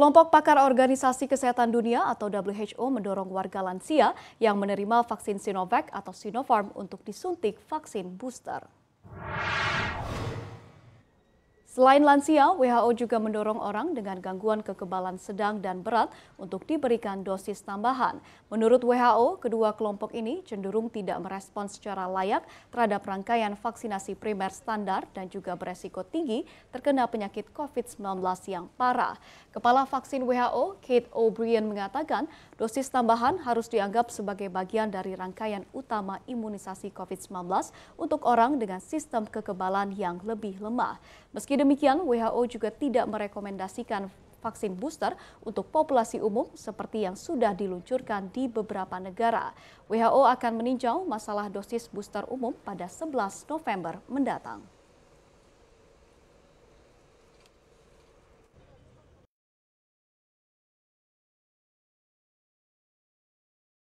Kelompok pakar Organisasi Kesehatan Dunia atau WHO mendorong warga lansia yang menerima vaksin Sinovac atau Sinopharm untuk disuntik vaksin booster. Selain lansia, WHO juga mendorong orang dengan gangguan kekebalan sedang dan berat untuk diberikan dosis tambahan. Menurut WHO, kedua kelompok ini cenderung tidak merespons secara layak terhadap rangkaian vaksinasi primer standar dan juga beresiko tinggi terkena penyakit COVID-19 yang parah. Kepala vaksin WHO, Kate O'Brien mengatakan, dosis tambahan harus dianggap sebagai bagian dari rangkaian utama imunisasi COVID-19 untuk orang dengan sistem kekebalan yang lebih lemah. Meski demikian, WHO juga tidak merekomendasikan vaksin booster untuk populasi umum seperti yang sudah diluncurkan di beberapa negara. WHO akan meninjau masalah dosis booster umum pada 11 November mendatang.